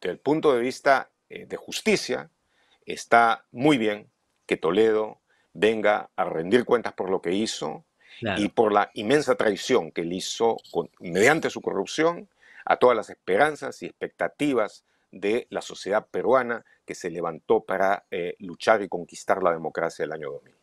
desde el punto de vista eh, de justicia, está muy bien que Toledo venga a rendir cuentas por lo que hizo y por la inmensa traición que le hizo mediante su corrupción a todas las esperanzas y expectativas de la sociedad peruana que se levantó para eh, luchar y conquistar la democracia del año 2000.